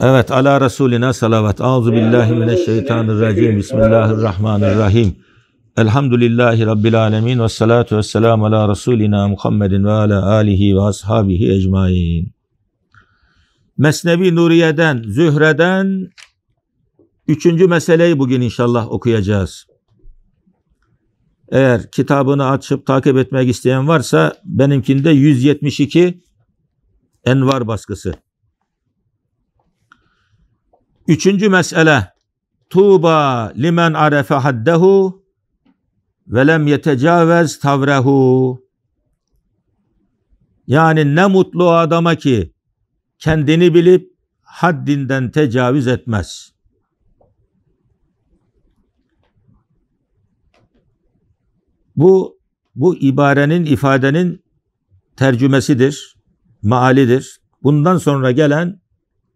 Evet ala Resulina salavat. Auzu billahi mineşşeytanirracim. Bismillahirrahmanirrahim. Elhamdülillahi Rabbil alamin. ve salatu ve selamu ala Resulina Muhammedin ve ala alihi ve ashabihi ecmain. Mesnevi Nuriye'den, Zühre'den üçüncü meseleyi bugün inşallah okuyacağız. Eğer kitabını açıp takip etmek isteyen varsa benimkinde 172 Envar baskısı. Üçüncü mesele. Tuba limen arefe haddehu ve lem yetecavez tavrehu. Yani ne mutlu adama ki kendini bilip haddinden tecavüz etmez. Bu bu ibarenin ifadenin tercümesidir, maalidir. Bundan sonra gelen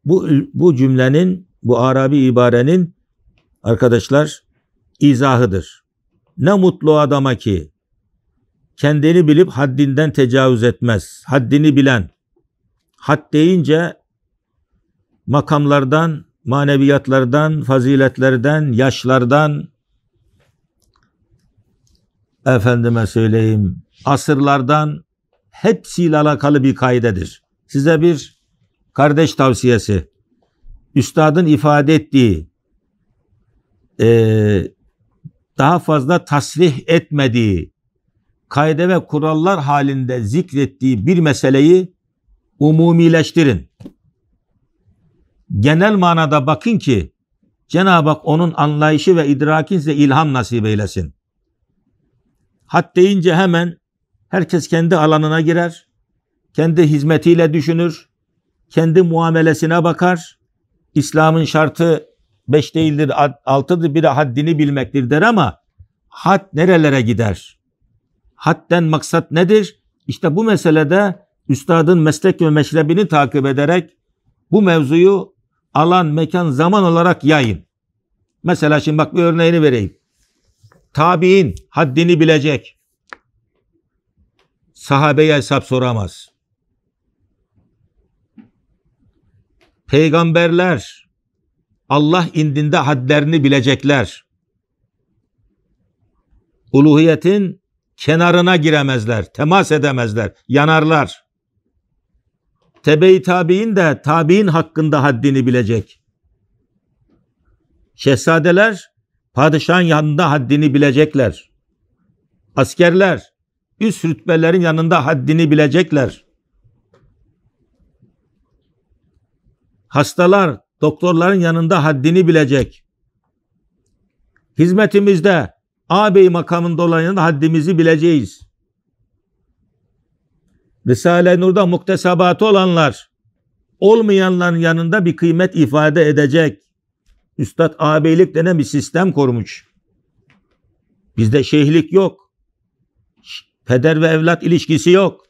bu bu cümlenin bu Arabi ibarenin arkadaşlar izahıdır. Ne mutlu adama ki kendini bilip haddinden tecavüz etmez. Haddini bilen. Had deyince makamlardan, maneviyatlardan, faziletlerden, yaşlardan efendime söyleyeyim asırlardan hepsiyle alakalı bir kaidedir. Size bir kardeş tavsiyesi üstadın ifade ettiği e, daha fazla tasrih etmediği kayde ve kurallar halinde zikrettiği bir meseleyi umumileştirin. Genel manada bakın ki Cenab-ı Hak onun anlayışı ve idrakinizle ilham nasip eylesin. Hat deyince hemen herkes kendi alanına girer, kendi hizmetiyle düşünür, kendi muamelesine bakar, İslam'ın şartı beş değildir, altıdır biri haddini bilmektir der ama had nerelere gider? Hadden maksat nedir? İşte bu meselede üstadın meslek ve meşrebini takip ederek bu mevzuyu alan, mekan, zaman olarak yayın. Mesela şimdi bak bir örneğini vereyim. Tabi'in haddini bilecek. Sahabeye hesap soramaz. peygamberler Allah indinde hadlerini bilecekler. Uluhiyetin kenarına giremezler, temas edemezler, yanarlar. Tebe-i tabi'in de tabi'in hakkında haddini bilecek. Şehzadeler padişahın yanında haddini bilecekler. Askerler üst rütbelerin yanında haddini bilecekler. hastalar doktorların yanında haddini bilecek. Hizmetimizde ağabey makamında olanın haddimizi bileceğiz. Risale-i Nur'da muktesabatı olanlar olmayanların yanında bir kıymet ifade edecek. Üstad ağabeylik denen bir sistem korumuş. Bizde şeyhlik yok. Peder ve evlat ilişkisi yok.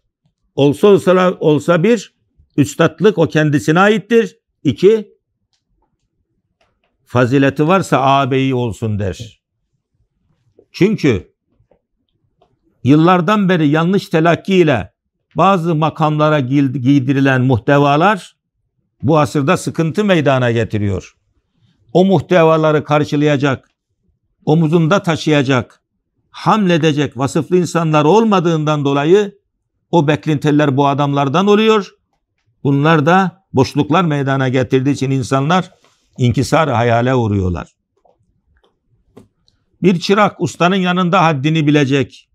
Olsa olsa, olsa bir üstadlık o kendisine aittir. İki, fazileti varsa ağabeyi olsun der. Çünkü yıllardan beri yanlış telakkiyle bazı makamlara giydirilen muhtevalar bu asırda sıkıntı meydana getiriyor. O muhtevaları karşılayacak, omuzunda taşıyacak, hamledecek vasıflı insanlar olmadığından dolayı o beklentiler bu adamlardan oluyor. Bunlar da boşluklar meydana getirdiği için insanlar inkisar hayale uğruyorlar. Bir çırak ustanın yanında haddini bilecek.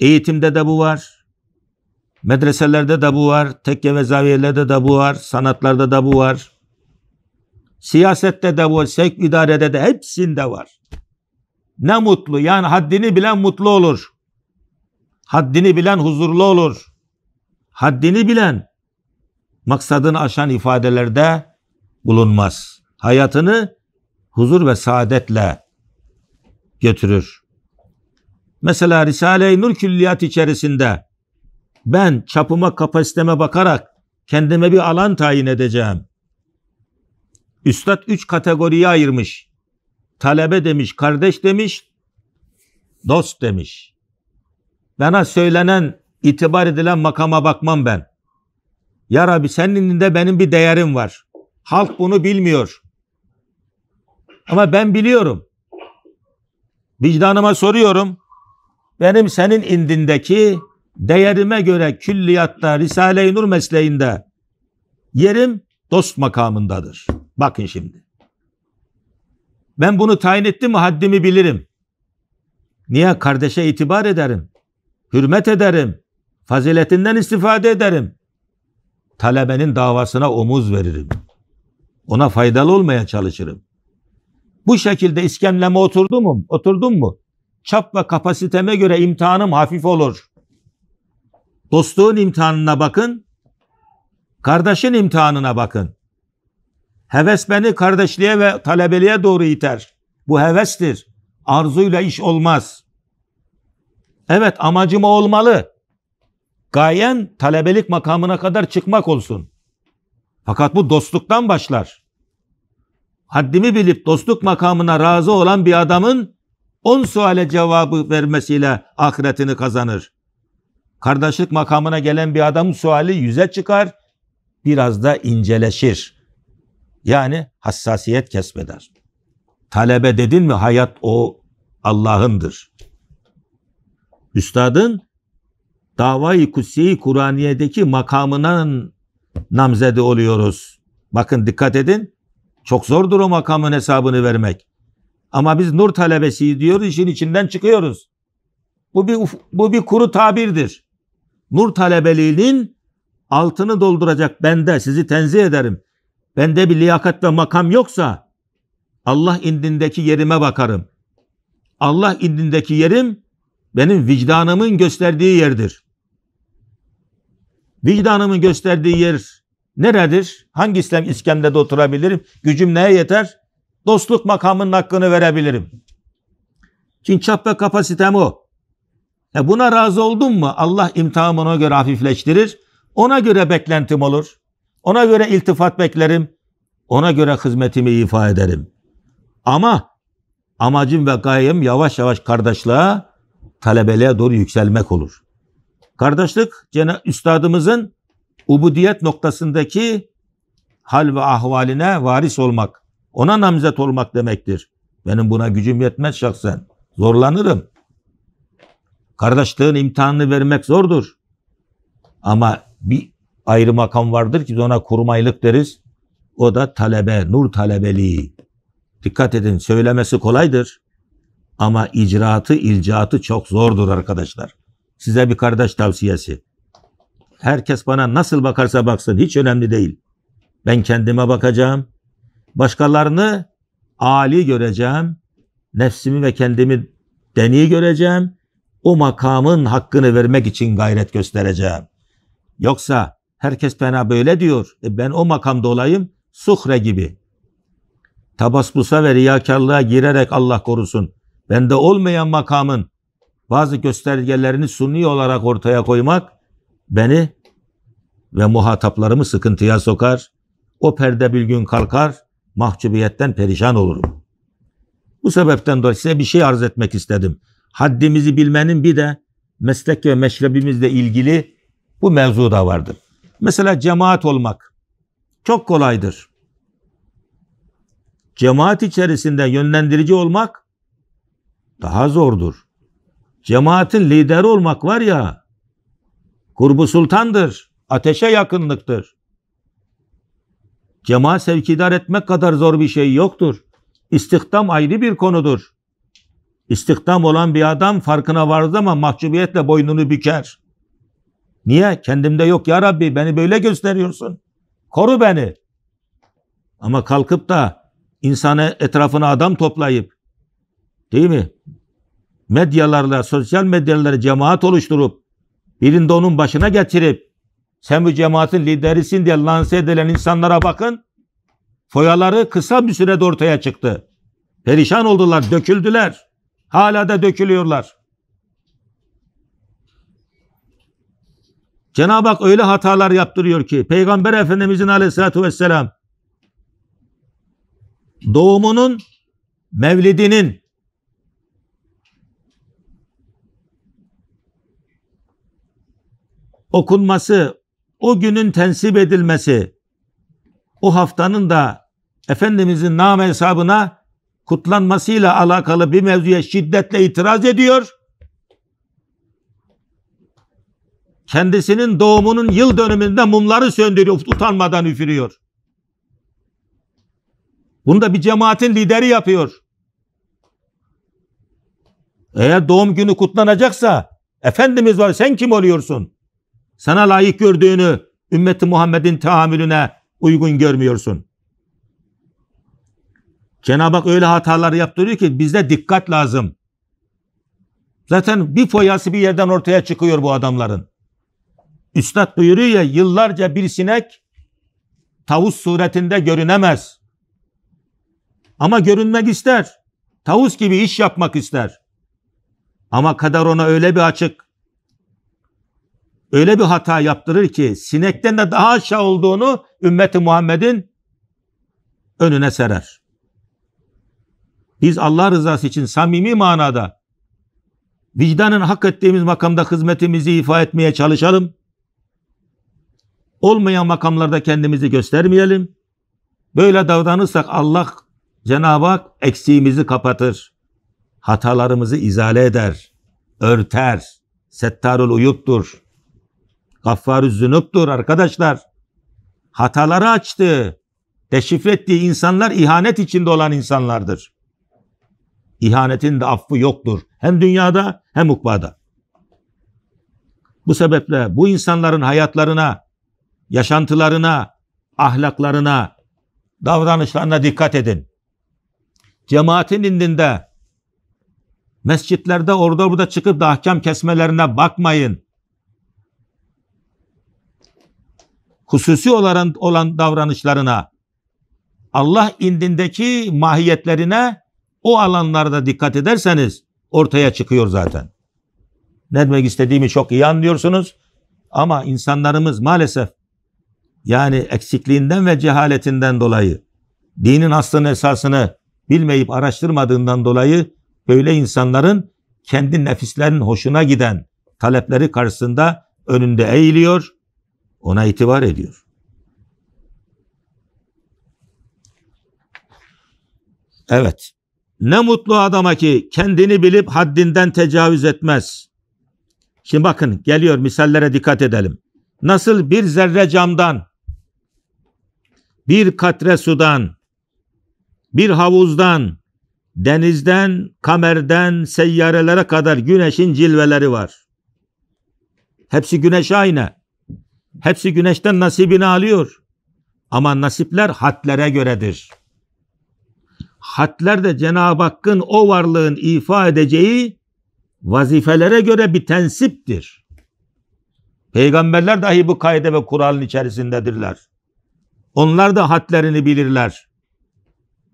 Eğitimde de bu var. Medreselerde de bu var. Tekke ve zaviyelerde de bu var. Sanatlarda da bu var. Siyasette de bu var. Sevk idarede de hepsinde var. Ne mutlu. Yani haddini bilen mutlu olur. Haddini bilen huzurlu olur. Haddini bilen maksadını aşan ifadelerde bulunmaz. Hayatını huzur ve saadetle götürür. Mesela Risale-i Nur külliyat içerisinde ben çapıma kapasiteme bakarak kendime bir alan tayin edeceğim. Üstad üç kategoriye ayırmış. Talebe demiş, kardeş demiş, dost demiş. Bana söylenen, itibar edilen makama bakmam ben. Ya Rabbi senin indinde benim bir değerim var. Halk bunu bilmiyor. Ama ben biliyorum. Vicdanıma soruyorum. Benim senin indindeki değerime göre külliyatta Risale-i Nur mesleğinde yerim dost makamındadır. Bakın şimdi. Ben bunu tayin ettim mi haddimi bilirim. Niye? Kardeşe itibar ederim. Hürmet ederim. Faziletinden istifade ederim talebenin davasına omuz veririm. Ona faydalı olmaya çalışırım. Bu şekilde iskemleme oturdum mu? Oturdum mu? Çap ve kapasiteme göre imtihanım hafif olur. Dostluğun imtihanına bakın. Kardeşin imtihanına bakın. Heves beni kardeşliğe ve talebeliğe doğru iter. Bu hevestir. Arzuyla iş olmaz. Evet amacım olmalı. Gayen talebelik makamına kadar çıkmak olsun. Fakat bu dostluktan başlar. Haddimi bilip dostluk makamına razı olan bir adamın on suale cevabı vermesiyle ahiretini kazanır. Kardeşlik makamına gelen bir adamın suali yüze çıkar, biraz da inceleşir. Yani hassasiyet kesmeder. Talebe dedin mi hayat o Allah'ındır. Üstadın davayı kutsi Kur'aniye'deki makamından namzede oluyoruz. Bakın dikkat edin. Çok zordur o makamın hesabını vermek. Ama biz nur talebesi diyoruz, işin içinden çıkıyoruz. Bu bir bu bir kuru tabirdir. Nur talebeliğinin altını dolduracak bende sizi tenzih ederim. Bende bir liyakat ve makam yoksa Allah indindeki yerime bakarım. Allah indindeki yerim benim vicdanımın gösterdiği yerdir. Vicdanımın gösterdiği yer neredir? Hangi İslam iskemlede oturabilirim? Gücüm neye yeter? Dostluk makamının hakkını verebilirim. Çinçap ve kapasitem o. E buna razı oldum mu Allah imtihanımı göre hafifleştirir. Ona göre beklentim olur. Ona göre iltifat beklerim. Ona göre hizmetimi ifa ederim. Ama amacım ve gayem yavaş yavaş kardeşliğe, talebeliğe doğru yükselmek olur. Kardeşlik üstadımızın ubudiyet noktasındaki hal ve ahvaline varis olmak, ona namzet olmak demektir. Benim buna gücüm yetmez şahsen. Zorlanırım. Kardeşliğin imtihanını vermek zordur. Ama bir ayrı makam vardır ki ona kurmaylık deriz. O da talebe, nur talebeliği. Dikkat edin söylemesi kolaydır. Ama icraatı, ilcaatı çok zordur arkadaşlar. Size bir kardeş tavsiyesi. Herkes bana nasıl bakarsa baksın hiç önemli değil. Ben kendime bakacağım. Başkalarını Ali göreceğim. Nefsimi ve kendimi deni göreceğim. O makamın hakkını vermek için gayret göstereceğim. Yoksa herkes bana böyle diyor. E ben o makamda olayım. Suhre gibi. Tabasbusa ve riyakarlığa girerek Allah korusun. Bende olmayan makamın bazı göstergelerini sunni olarak ortaya koymak beni ve muhataplarımı sıkıntıya sokar. O perde bir gün kalkar, mahcubiyetten perişan olurum. Bu sebepten dolayı size bir şey arz etmek istedim. Haddimizi bilmenin bir de meslek ve meşrebimizle ilgili bu mevzu da vardır. Mesela cemaat olmak çok kolaydır. Cemaat içerisinde yönlendirici olmak daha zordur. Cemaatin lideri olmak var ya, kurbu sultandır, ateşe yakınlıktır. Cemaat sevkidar etmek kadar zor bir şey yoktur. İstihdam ayrı bir konudur. İstihdam olan bir adam farkına vardı ama mahcubiyetle boynunu büker. Niye? Kendimde yok ya Rabbi beni böyle gösteriyorsun. Koru beni. Ama kalkıp da insanı etrafına adam toplayıp değil mi? medyalarla, sosyal medyalarla cemaat oluşturup birinde onun başına getirip sen bu cemaatin liderisin diye lanse edilen insanlara bakın. Foyaları kısa bir sürede ortaya çıktı. Perişan oldular, döküldüler. Hala da dökülüyorlar. Cenab-ı Hak öyle hatalar yaptırıyor ki Peygamber Efendimizin aleyhissalatü vesselam doğumunun, mevlidinin okunması, o günün tensip edilmesi, o haftanın da Efendimizin nam hesabına kutlanmasıyla alakalı bir mevzuya şiddetle itiraz ediyor. Kendisinin doğumunun yıl dönümünde mumları söndürüyor, utanmadan üfürüyor. Bunu da bir cemaatin lideri yapıyor. Eğer doğum günü kutlanacaksa Efendimiz var sen kim oluyorsun? sana layık gördüğünü ümmeti Muhammed'in tahammülüne uygun görmüyorsun. Cenab-ı Hak öyle hatalar yaptırıyor ki bizde dikkat lazım. Zaten bir foyası bir yerden ortaya çıkıyor bu adamların. Üstad buyuruyor ya yıllarca bir sinek tavus suretinde görünemez. Ama görünmek ister. Tavus gibi iş yapmak ister. Ama kader ona öyle bir açık, öyle bir hata yaptırır ki sinekten de daha aşağı olduğunu ümmeti Muhammed'in önüne serer. Biz Allah rızası için samimi manada vicdanın hak ettiğimiz makamda hizmetimizi ifa etmeye çalışalım. Olmayan makamlarda kendimizi göstermeyelim. Böyle davranırsak Allah Cenab-ı Hak eksiğimizi kapatır. Hatalarımızı izale eder, örter. Settarul uyuptur. Gaffarü zünuptur arkadaşlar. Hataları açtı. Teşrif ettiği insanlar ihanet içinde olan insanlardır. İhanetin de affı yoktur. Hem dünyada hem ukbada. Bu sebeple bu insanların hayatlarına, yaşantılarına, ahlaklarına, davranışlarına dikkat edin. Cemaatin indinde mescitlerde orada burada çıkıp da ahkam kesmelerine bakmayın. hususi olan, olan davranışlarına, Allah indindeki mahiyetlerine o alanlarda dikkat ederseniz ortaya çıkıyor zaten. Ne demek istediğimi çok iyi anlıyorsunuz. Ama insanlarımız maalesef yani eksikliğinden ve cehaletinden dolayı dinin aslını esasını bilmeyip araştırmadığından dolayı böyle insanların kendi nefislerin hoşuna giden talepleri karşısında önünde eğiliyor ona itibar ediyor. Evet. Ne mutlu adama ki kendini bilip haddinden tecavüz etmez. Şimdi bakın geliyor misallere dikkat edelim. Nasıl bir zerre camdan, bir katre sudan, bir havuzdan, denizden, kamerden, seyyarelere kadar güneşin cilveleri var. Hepsi güneş aynı. Hepsi güneşten nasibini alıyor. Ama nasipler hatlere göredir. Hatler de Cenab-ı Hakk'ın o varlığın ifa edeceği vazifelere göre bir tensiptir. Peygamberler dahi bu kaide ve kuralın içerisindedirler. Onlar da hatlerini bilirler.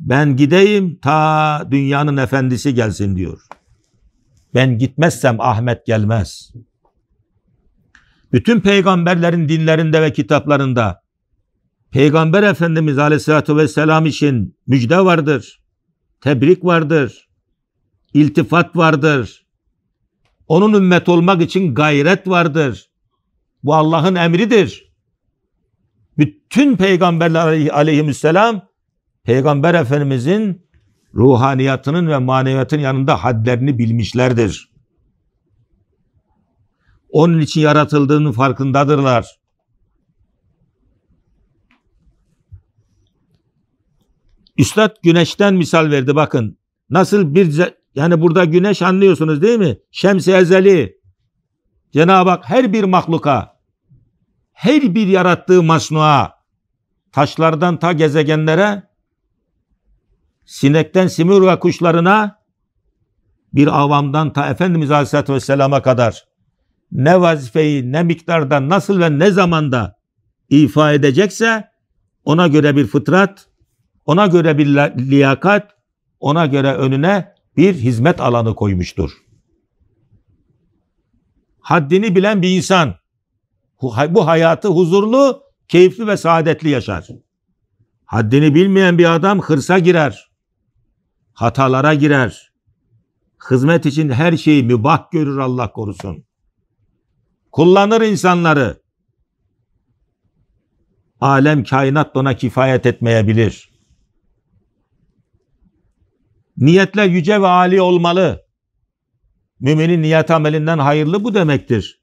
Ben gideyim ta dünyanın efendisi gelsin diyor. Ben gitmezsem Ahmet gelmez.'' bütün peygamberlerin dinlerinde ve kitaplarında Peygamber Efendimiz Aleyhisselatü Vesselam için müjde vardır, tebrik vardır, iltifat vardır. Onun ümmet olmak için gayret vardır. Bu Allah'ın emridir. Bütün peygamberler aleyhisselam Peygamber Efendimizin ruhaniyatının ve maneviyatının yanında hadlerini bilmişlerdir onun için yaratıldığının farkındadırlar. Üstad güneşten misal verdi bakın. Nasıl bir yani burada güneş anlıyorsunuz değil mi? Şems-i ezeli. Cenab-ı Hak her bir mahluka, her bir yarattığı masnua, taşlardan ta gezegenlere, sinekten simur kuşlarına, bir avamdan ta Efendimiz Aleyhisselatü Vesselam'a kadar ne vazifeyi ne miktarda nasıl ve ne zamanda ifa edecekse ona göre bir fıtrat, ona göre bir liyakat, ona göre önüne bir hizmet alanı koymuştur. Haddini bilen bir insan bu hayatı huzurlu, keyifli ve saadetli yaşar. Haddini bilmeyen bir adam hırsa girer, hatalara girer. Hizmet için her şeyi mübah görür Allah korusun kullanır insanları. Alem kainat ona kifayet etmeyebilir. Niyetle yüce ve âli olmalı. Müminin niyet amelinden hayırlı bu demektir.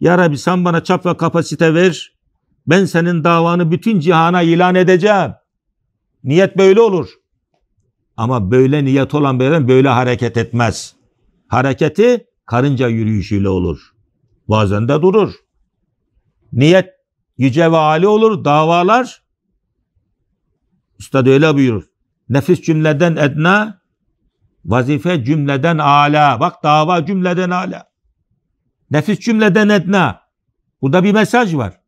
Ya Rabbi sen bana çap ve kapasite ver. Ben senin davanı bütün cihana ilan edeceğim. Niyet böyle olur. Ama böyle niyet olan bir böyle hareket etmez. Hareketi karınca yürüyüşüyle olur. Bazen de durur. Niyet yüce ve âli olur. Davalar Üstad öyle buyurur. Nefis cümleden edna, vazife cümleden ala. Bak dava cümleden ala. Nefis cümleden edna. Burada bir mesaj var.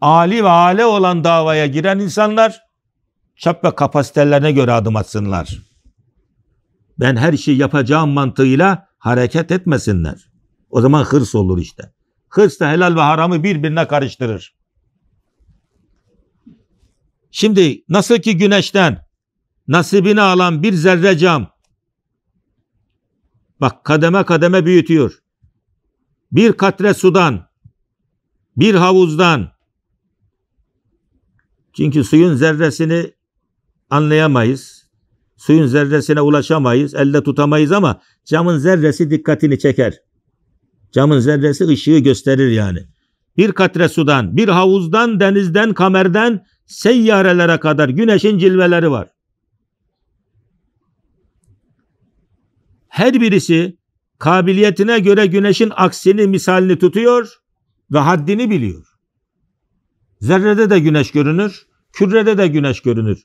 Ali ve ale olan davaya giren insanlar çap ve kapasitelerine göre adım atsınlar. Ben her şeyi yapacağım mantığıyla hareket etmesinler. O zaman hırs olur işte. Hırs da helal ve haramı birbirine karıştırır. Şimdi nasıl ki güneşten nasibini alan bir zerre cam bak kademe kademe büyütüyor. Bir katre sudan, bir havuzdan çünkü suyun zerresini anlayamayız. Suyun zerresine ulaşamayız, elde tutamayız ama camın zerresi dikkatini çeker. Camın zerresi ışığı gösterir yani. Bir katre sudan, bir havuzdan, denizden, kamerden seyyarelere kadar güneşin cilveleri var. Her birisi kabiliyetine göre güneşin aksini misalini tutuyor ve haddini biliyor. Zerrede de güneş görünür, kürede de güneş görünür.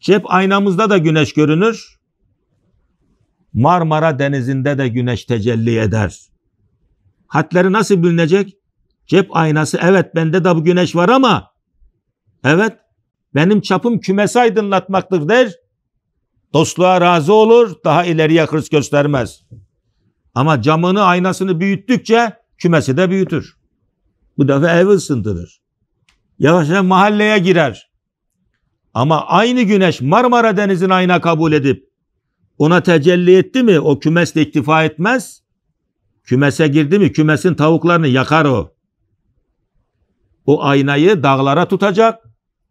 Cep aynamızda da güneş görünür. Marmara denizinde de güneş tecelli eder. Hatları nasıl bilinecek? Cep aynası evet bende de bu güneş var ama evet benim çapım kümesi aydınlatmaktır der. Dostluğa razı olur daha ileriye hırs göstermez. Ama camını aynasını büyüttükçe kümesi de büyütür. Bu defa evi ısındırır. Yavaş yavaş mahalleye girer. Ama aynı güneş Marmara Denizi'nin ayna kabul edip ona tecelli etti mi o kümesle iktifa etmez. Kümese girdi mi kümesin tavuklarını yakar o. O aynayı dağlara tutacak,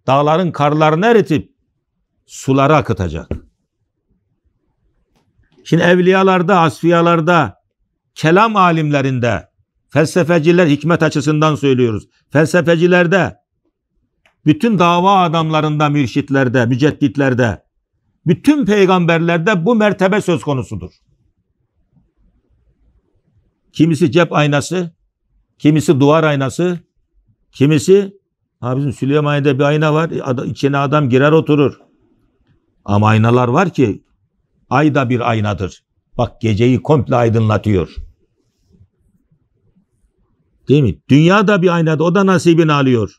dağların karlarını eritip sulara akıtacak. Şimdi evliyalarda, asfiyalarda, kelam alimlerinde, felsefeciler hikmet açısından söylüyoruz. Felsefecilerde, bütün dava adamlarında, mürşitlerde, mücedditlerde, bütün peygamberlerde bu mertebe söz konusudur. Kimisi cep aynası, kimisi duvar aynası, kimisi ha bizim Süleymaniye'de bir ayna var. içine adam girer oturur. Ama aynalar var ki ay da bir aynadır. Bak geceyi komple aydınlatıyor. Değil mi? Dünya da bir aynada o da nasibini alıyor.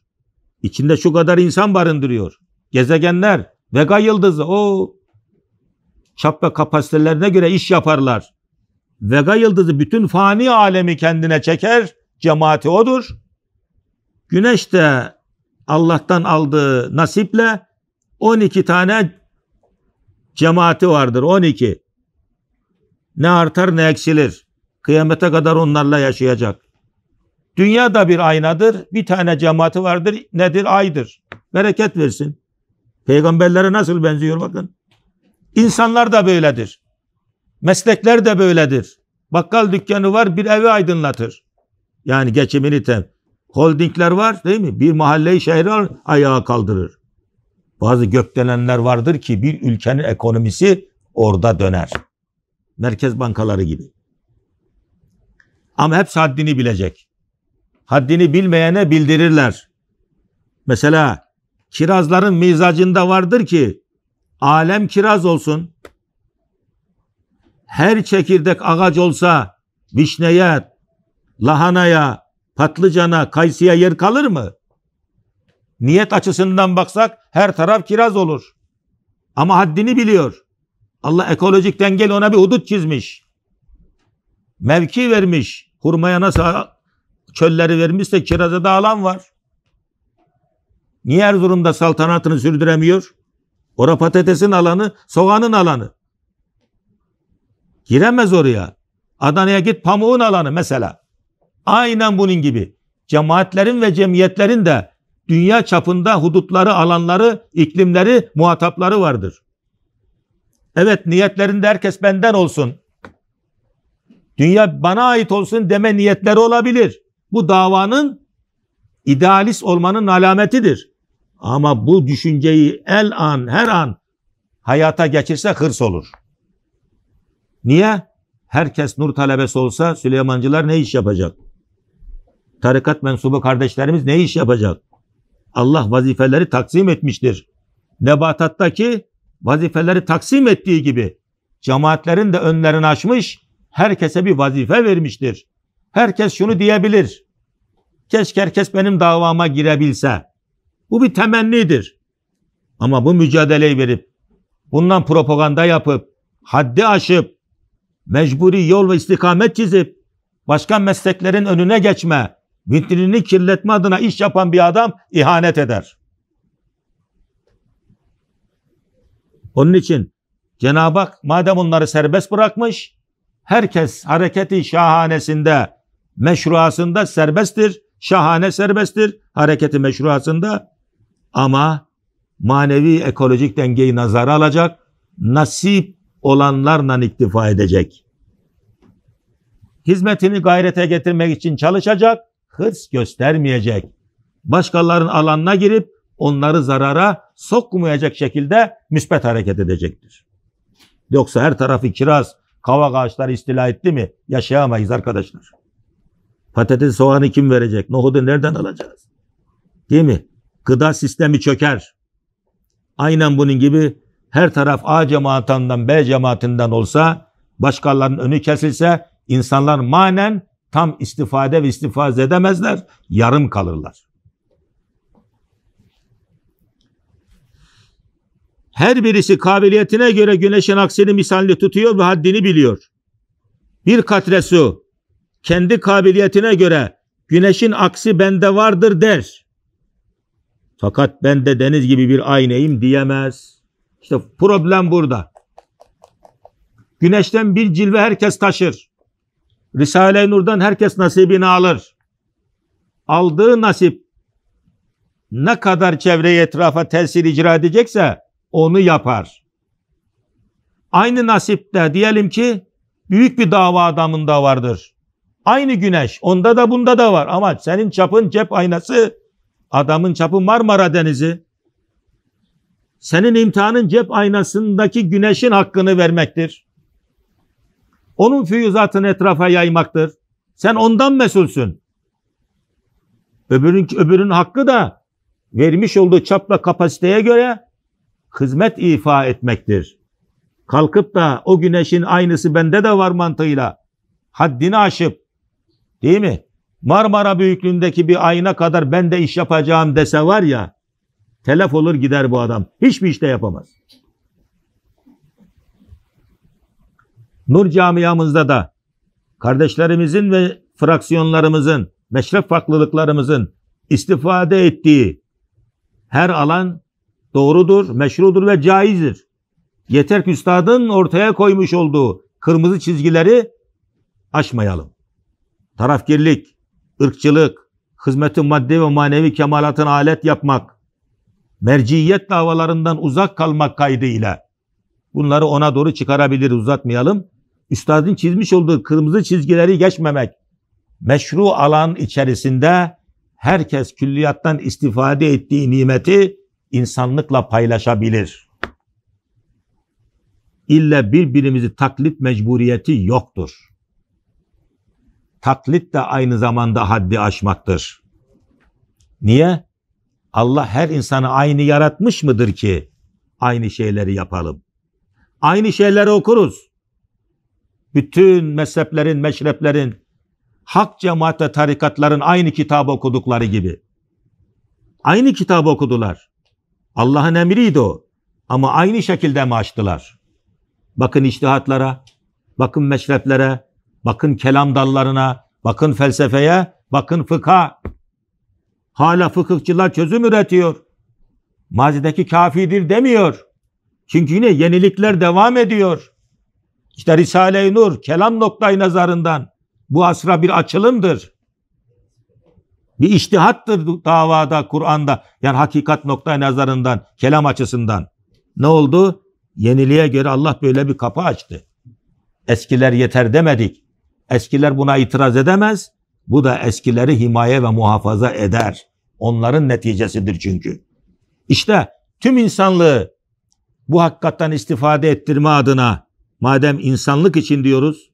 İçinde şu kadar insan barındırıyor. Gezegenler, Vega yıldızı o çap ve kapasitelerine göre iş yaparlar. Vega yıldızı bütün fani alemi kendine çeker. Cemaati odur. Güneş de Allah'tan aldığı nasiple 12 tane cemaati vardır. 12. Ne artar ne eksilir. Kıyamete kadar onlarla yaşayacak. Dünya da bir aynadır. Bir tane cemaati vardır. Nedir? Aydır. Bereket versin. Peygamberlere nasıl benziyor bakın. İnsanlar da böyledir. Meslekler de böyledir. Bakkal dükkanı var bir evi aydınlatır. Yani geçimini tem. Holdingler var değil mi? Bir mahalleyi şehri ayağa kaldırır. Bazı gökdelenler vardır ki bir ülkenin ekonomisi orada döner. Merkez bankaları gibi. Ama hep haddini bilecek. Haddini bilmeyene bildirirler. Mesela kirazların mizacında vardır ki alem kiraz olsun her çekirdek ağaç olsa vişneye, lahanaya, patlıcana, kayısıya yer kalır mı? Niyet açısından baksak her taraf kiraz olur. Ama haddini biliyor. Allah ekolojik dengeli ona bir hudut çizmiş. Mevki vermiş. Hurmaya nasıl çölleri vermişse kiraza da alan var. Niye Erzurum'da saltanatını sürdüremiyor? Ora patatesin alanı, soğanın alanı. Giremez oraya. Adana'ya git pamuğun alanı mesela. Aynen bunun gibi. Cemaatlerin ve cemiyetlerin de dünya çapında hudutları, alanları, iklimleri, muhatapları vardır. Evet niyetlerinde herkes benden olsun. Dünya bana ait olsun deme niyetleri olabilir. Bu davanın idealist olmanın alametidir. Ama bu düşünceyi el an her an hayata geçirse hırs olur. Niye? Herkes nur talebesi olsa Süleymancılar ne iş yapacak? Tarikat mensubu kardeşlerimiz ne iş yapacak? Allah vazifeleri taksim etmiştir. Nebatattaki vazifeleri taksim ettiği gibi cemaatlerin de önlerini açmış, herkese bir vazife vermiştir. Herkes şunu diyebilir. Keşke herkes benim davama girebilse. Bu bir temennidir. Ama bu mücadeleyi verip, bundan propaganda yapıp, haddi aşıp, mecburi yol ve istikamet çizip başka mesleklerin önüne geçme, vitrinini kirletme adına iş yapan bir adam ihanet eder. Onun için Cenab-ı Hak madem onları serbest bırakmış, herkes hareketi şahanesinde, meşruasında serbesttir. Şahane serbesttir hareketi meşruasında ama manevi ekolojik dengeyi nazara alacak, nasip olanlarla iktifa edecek. Hizmetini gayrete getirmek için çalışacak, hırs göstermeyecek. Başkalarının alanına girip onları zarara sokmayacak şekilde müsbet hareket edecektir. Yoksa her tarafı kiraz, kavak ağaçları istila etti mi yaşayamayız arkadaşlar. Patates soğanı kim verecek? Nohudu nereden alacağız? Değil mi? Gıda sistemi çöker. Aynen bunun gibi her taraf A cemaatinden B cemaatinden olsa başkalarının önü kesilse insanlar manen tam istifade ve istifaz edemezler, yarım kalırlar. Her birisi kabiliyetine göre güneşin aksini misalini tutuyor ve haddini biliyor. Bir katre su kendi kabiliyetine göre güneşin aksi bende vardır der. Fakat ben de deniz gibi bir aynayım diyemez.'' İşte problem burada. Güneşten bir cilve herkes taşır. Risale-i Nur'dan herkes nasibini alır. Aldığı nasip ne kadar çevreye etrafa tesir icra edecekse onu yapar. Aynı nasipte diyelim ki büyük bir dava adamında vardır. Aynı güneş onda da bunda da var ama senin çapın cep aynası adamın çapı Marmara Denizi senin imtihanın cep aynasındaki güneşin hakkını vermektir. Onun füyüzatını etrafa yaymaktır. Sen ondan mesulsün. Öbürün, öbürün hakkı da vermiş olduğu çapla kapasiteye göre hizmet ifa etmektir. Kalkıp da o güneşin aynısı bende de var mantığıyla haddini aşıp değil mi? Marmara büyüklüğündeki bir ayna kadar ben de iş yapacağım dese var ya Telef olur gider bu adam. Hiçbir işte yapamaz. Nur camiamızda da kardeşlerimizin ve fraksiyonlarımızın, meşrep farklılıklarımızın istifade ettiği her alan doğrudur, meşrudur ve caizdir. Yeter ki üstadın ortaya koymuş olduğu kırmızı çizgileri aşmayalım. Tarafkirlik, ırkçılık, hizmetin maddi ve manevi kemalatın alet yapmak, merciyet davalarından uzak kalmak kaydıyla bunları ona doğru çıkarabilir uzatmayalım. Üstadın çizmiş olduğu kırmızı çizgileri geçmemek, meşru alan içerisinde herkes külliyattan istifade ettiği nimeti insanlıkla paylaşabilir. İlle birbirimizi taklit mecburiyeti yoktur. Taklit de aynı zamanda haddi aşmaktır. Niye? Allah her insanı aynı yaratmış mıdır ki aynı şeyleri yapalım? Aynı şeyleri okuruz. Bütün mezheplerin, meşreplerin, hak cemaat ve tarikatların aynı kitabı okudukları gibi. Aynı kitabı okudular. Allah'ın emriydi o. Ama aynı şekilde mi açtılar? Bakın iştihatlara, bakın meşreplere, bakın kelam dallarına, bakın felsefeye, bakın fıkha. Hala fıkıhçılar çözüm üretiyor. Mazideki kafidir demiyor. Çünkü yine yenilikler devam ediyor. İşte Risale-i Nur kelam noktayı nazarından bu asra bir açılımdır. Bir iştihattır davada, Kur'an'da. Yani hakikat noktayı nazarından, kelam açısından. Ne oldu? Yeniliğe göre Allah böyle bir kapı açtı. Eskiler yeter demedik. Eskiler buna itiraz edemez. Bu da eskileri himaye ve muhafaza eder. Onların neticesidir çünkü. İşte tüm insanlığı bu hakikatten istifade ettirme adına madem insanlık için diyoruz,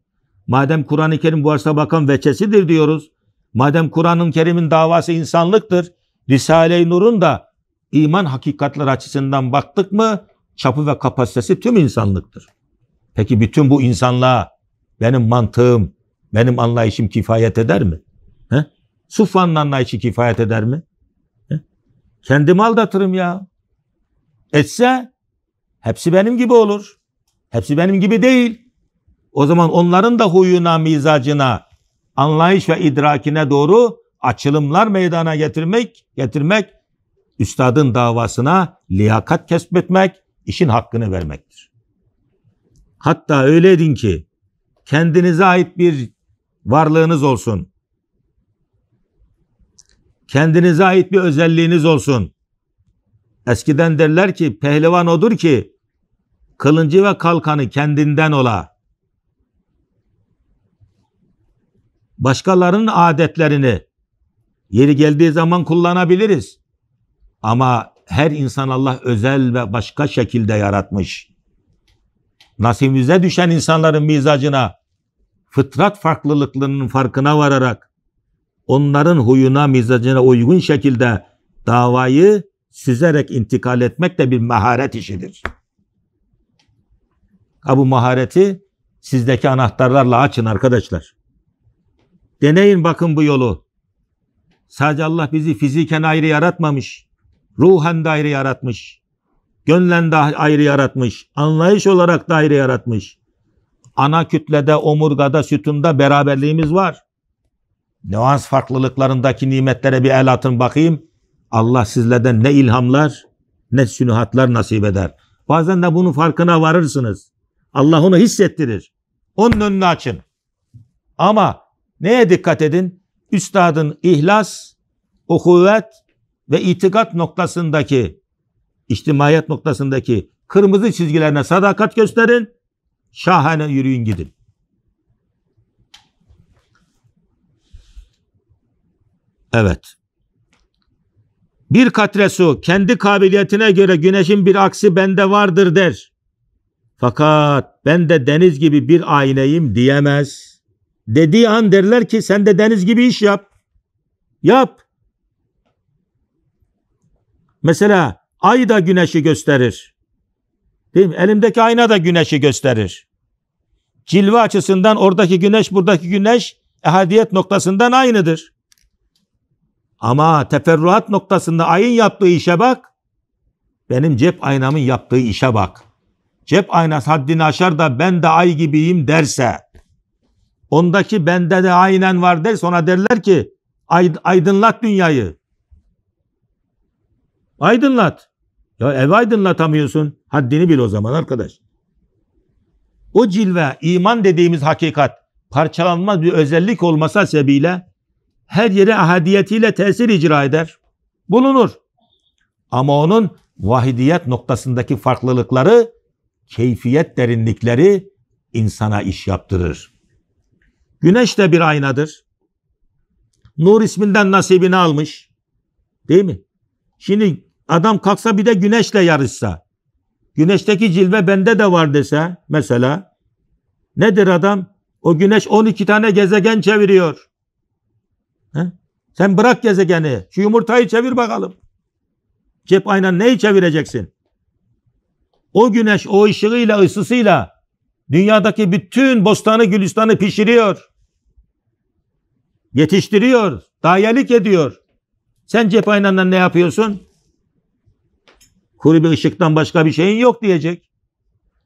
madem Kur'an-ı Kerim bu arsa bakan veçesidir diyoruz, madem Kur'an-ı Kerim'in davası insanlıktır, Risale-i Nur'un da iman hakikatler açısından baktık mı çapı ve kapasitesi tüm insanlıktır. Peki bütün bu insanlığa benim mantığım, benim anlayışım kifayet eder mi? He? Sufyan'ın anlayışı kifayet eder mi? He? Kendimi aldatırım ya. Etse hepsi benim gibi olur. Hepsi benim gibi değil. O zaman onların da huyuna, mizacına, anlayış ve idrakine doğru açılımlar meydana getirmek, getirmek üstadın davasına liyakat kesbetmek, işin hakkını vermektir. Hatta öyle edin ki kendinize ait bir varlığınız olsun. Kendinize ait bir özelliğiniz olsun. Eskiden derler ki pehlivan odur ki kılıncı ve kalkanı kendinden ola. Başkalarının adetlerini yeri geldiği zaman kullanabiliriz. Ama her insan Allah özel ve başka şekilde yaratmış. Nasibimize düşen insanların mizacına fıtrat farklılıklarının farkına vararak onların huyuna, mizacına uygun şekilde davayı süzerek intikal etmek de bir maharet işidir. Ha bu mahareti sizdeki anahtarlarla açın arkadaşlar. Deneyin bakın bu yolu. Sadece Allah bizi fiziken ayrı yaratmamış. Ruhen de ayrı yaratmış. Gönlen de ayrı yaratmış. Anlayış olarak da ayrı yaratmış. Ana kütlede, omurgada, sütunda beraberliğimiz var. Nüans farklılıklarındaki nimetlere bir el atın bakayım. Allah sizlerden ne ilhamlar ne sünuhatlar nasip eder. Bazen de bunun farkına varırsınız. Allah onu hissettirir. Onun önünü açın. Ama neye dikkat edin? Üstadın ihlas, o kuvvet ve itikat noktasındaki, içtimaiyet noktasındaki kırmızı çizgilerine sadakat gösterin. Şahane yürüyün gidin. Evet. Bir katre su kendi kabiliyetine göre güneşin bir aksi bende vardır der. Fakat ben de deniz gibi bir ayneyim diyemez. Dediği an derler ki sen de deniz gibi iş yap. Yap. Mesela ay da güneşi gösterir. Değil mi? Elimdeki ayna da güneşi gösterir. Cilve açısından oradaki güneş buradaki güneş ehadiyet noktasından aynıdır. Ama teferruat noktasında ayın yaptığı işe bak. Benim cep aynamın yaptığı işe bak. Cep aynası haddini aşar da ben de ay gibiyim derse. Ondaki bende de aynen var derse ona derler ki aydınlat dünyayı. Aydınlat. Ya ev aydınlatamıyorsun. Haddini bil o zaman arkadaş. O cilve iman dediğimiz hakikat parçalanmaz bir özellik olmasa sebebiyle her yere ahadiyetiyle tesir icra eder. Bulunur. Ama onun vahidiyet noktasındaki farklılıkları, keyfiyet derinlikleri insana iş yaptırır. Güneş de bir aynadır. Nur isminden nasibini almış. Değil mi? Şimdi Adam kalksa bir de güneşle yarışsa. Güneşteki cilve bende de var dese mesela. Nedir adam? O güneş 12 tane gezegen çeviriyor. He? Sen bırak gezegeni. Şu yumurtayı çevir bakalım. Cep aynan neyi çevireceksin? O güneş o ışığıyla ısısıyla dünyadaki bütün bostanı gülistanı pişiriyor. Yetiştiriyor. Dayelik ediyor. Sen cep aynanla ne yapıyorsun? Kuru bir ışıktan başka bir şeyin yok diyecek.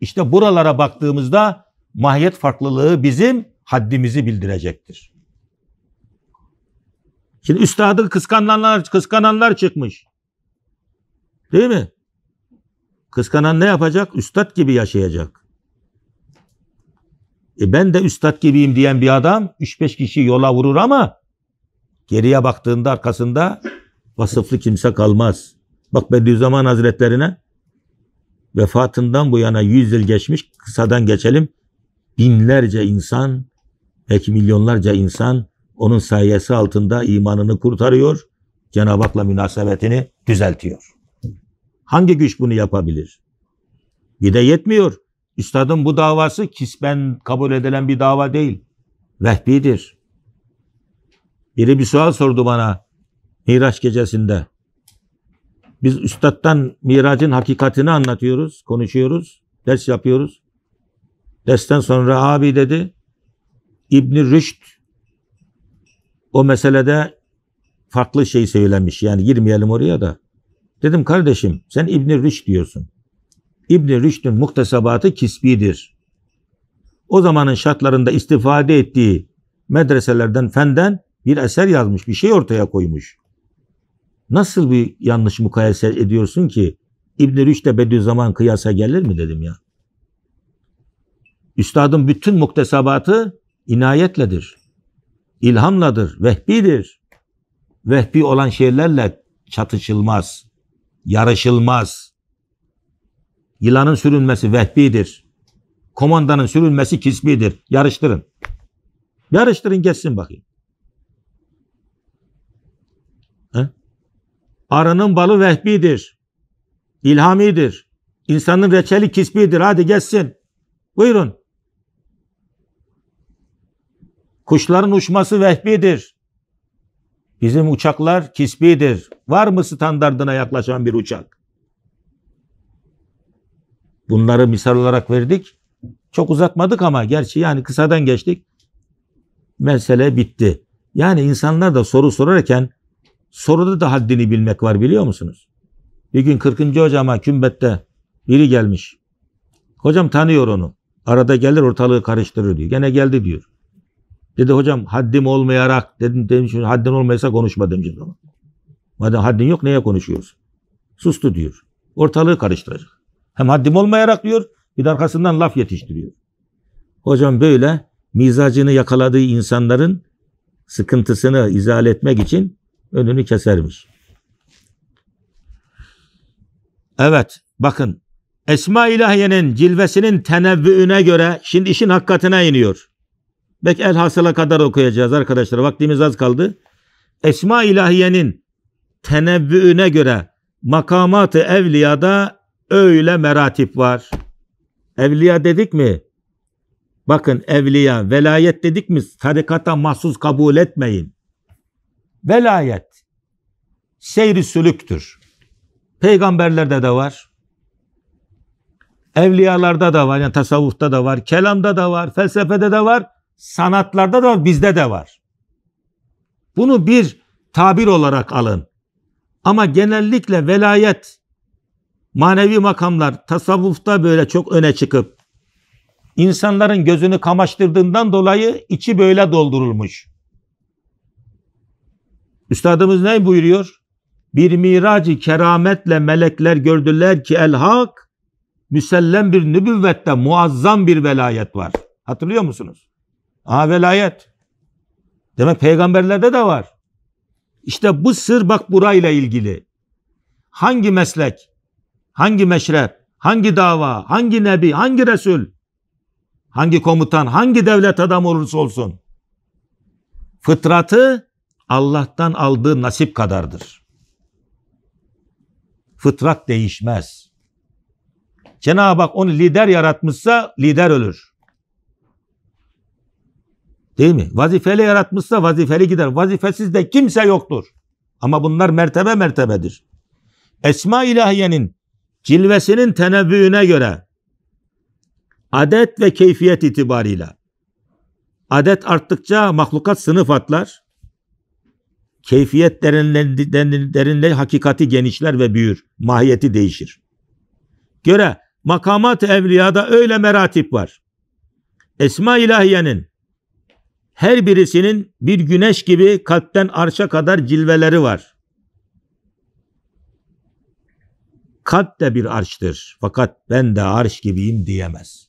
İşte buralara baktığımızda mahiyet farklılığı bizim haddimizi bildirecektir. Şimdi üstadı kıskananlar, kıskananlar çıkmış. Değil mi? Kıskanan ne yapacak? Üstad gibi yaşayacak. E ben de üstad gibiyim diyen bir adam 3-5 kişi yola vurur ama geriye baktığında arkasında vasıflı kimse kalmaz. Bak Bediüzzaman Hazretlerine vefatından bu yana 100 yıl geçmiş kısadan geçelim. Binlerce insan belki milyonlarca insan onun sayesi altında imanını kurtarıyor. Cenab-ı Hak'la münasebetini düzeltiyor. Hangi güç bunu yapabilir? Bir de yetmiyor. Üstadın bu davası kisben kabul edilen bir dava değil. Vehbidir. Biri bir sual sordu bana Miraç gecesinde. Biz üstattan miracın hakikatini anlatıyoruz, konuşuyoruz, ders yapıyoruz. Dersten sonra abi dedi, İbni Rüşt o meselede farklı şey söylemiş. Yani girmeyelim oraya da. Dedim kardeşim sen İbni Rüşt diyorsun. İbni Rüştün muhtesabatı kisbidir. O zamanın şartlarında istifade ettiği medreselerden, fenden bir eser yazmış, bir şey ortaya koymuş. Nasıl bir yanlış mukayese ediyorsun ki İbn-i Rüşd'e Bediüzzaman kıyasa gelir mi dedim ya. Üstadın bütün muktesabatı inayetledir. İlhamladır, vehbidir. Vehbi olan şeylerle çatışılmaz, yarışılmaz. Yılanın sürünmesi vehbidir. Komandanın sürünmesi kisbidir. Yarıştırın. Yarıştırın geçsin bakayım. Arının balı vehbidir. İlhamidir. İnsanın reçeli kisbidir. Hadi geçsin. Buyurun. Kuşların uçması vehbidir. Bizim uçaklar kisbidir. Var mı standardına yaklaşan bir uçak? Bunları misal olarak verdik. Çok uzatmadık ama gerçi yani kısadan geçtik. Mesele bitti. Yani insanlar da soru sorarken soruda da haddini bilmek var biliyor musunuz? Bir gün 40. hocama kümbette biri gelmiş. Hocam tanıyor onu. Arada gelir ortalığı karıştırır diyor. Gene geldi diyor. Dedi hocam haddim olmayarak dedim demiş haddin olmaysa konuşma demiş ama. Madem haddin yok neye konuşuyorsun? Sustu diyor. Ortalığı karıştıracak. Hem haddim olmayarak diyor bir de arkasından laf yetiştiriyor. Hocam böyle mizacını yakaladığı insanların sıkıntısını izale etmek için önünü kesermiş. Evet bakın Esma İlahiye'nin cilvesinin tenevvüüne göre şimdi işin hakikatine iniyor. Belki el hasıla kadar okuyacağız arkadaşlar. Vaktimiz az kaldı. Esma İlahiye'nin tenevvüüne göre makamatı evliyada öyle meratip var. Evliya dedik mi? Bakın evliya, velayet dedik mi? Tarikata mahsus kabul etmeyin. Velayet seyri sülüktür. Peygamberlerde de var. Evliyalarda da var, yani tasavvufta da var, kelamda da var, felsefede de var, sanatlarda da var, bizde de var. Bunu bir tabir olarak alın. Ama genellikle velayet, manevi makamlar tasavvufta böyle çok öne çıkıp insanların gözünü kamaştırdığından dolayı içi böyle doldurulmuş. Üstadımız ne buyuruyor? Bir miracı kerametle melekler gördüler ki el hak müsellem bir nübüvvette muazzam bir velayet var. Hatırlıyor musunuz? Aha velayet. Demek peygamberlerde de var. İşte bu sır bak burayla ilgili. Hangi meslek, hangi meşrep, hangi dava, hangi nebi, hangi resul, hangi komutan, hangi devlet adamı olursa olsun. Fıtratı Allah'tan aldığı nasip kadardır. Fıtrat değişmez. Cenab-ı Hak onu lider yaratmışsa lider ölür. Değil mi? Vazifeli yaratmışsa vazifeli gider. Vazifesiz de kimse yoktur. Ama bunlar mertebe mertebedir. Esma ilahiyenin cilvesinin tenevvüğüne göre adet ve keyfiyet itibarıyla adet arttıkça mahlukat sınıf atlar keyfiyet derinlendi, derinle hakikati genişler ve büyür. Mahiyeti değişir. Göre makamat evliyada öyle meratip var. Esma ilahiyenin her birisinin bir güneş gibi kalpten arşa kadar cilveleri var. Kalp de bir arştır fakat ben de arş gibiyim diyemez.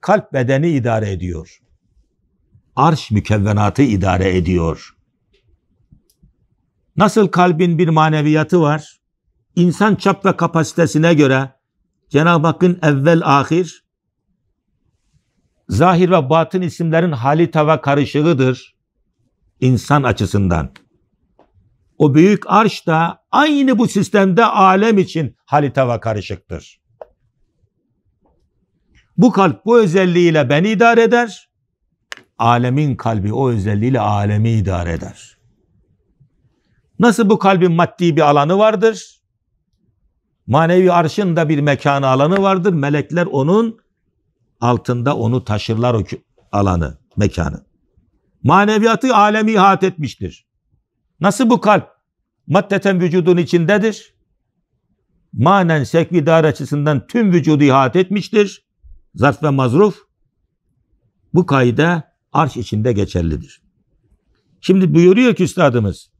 Kalp bedeni idare ediyor. Arş mükevvenatı idare ediyor.'' Nasıl kalbin bir maneviyatı var? İnsan çap ve kapasitesine göre Cenab-ı Hakk'ın evvel ahir, zahir ve batın isimlerin halita ve karışığıdır insan açısından. O büyük arş da aynı bu sistemde alem için halita ve karışıktır. Bu kalp bu özelliğiyle beni idare eder. Alemin kalbi o özelliğiyle alemi idare eder. Nasıl bu kalbin maddi bir alanı vardır? Manevi arşın da bir mekanı alanı vardır. Melekler onun altında onu taşırlar o alanı, mekanı. Maneviyatı alemi ihat etmiştir. Nasıl bu kalp? Maddeten vücudun içindedir. Manen sekvi dar açısından tüm vücudu ihat etmiştir. Zarf ve mazruf. Bu kayda arş içinde geçerlidir. Şimdi buyuruyor ki üstadımız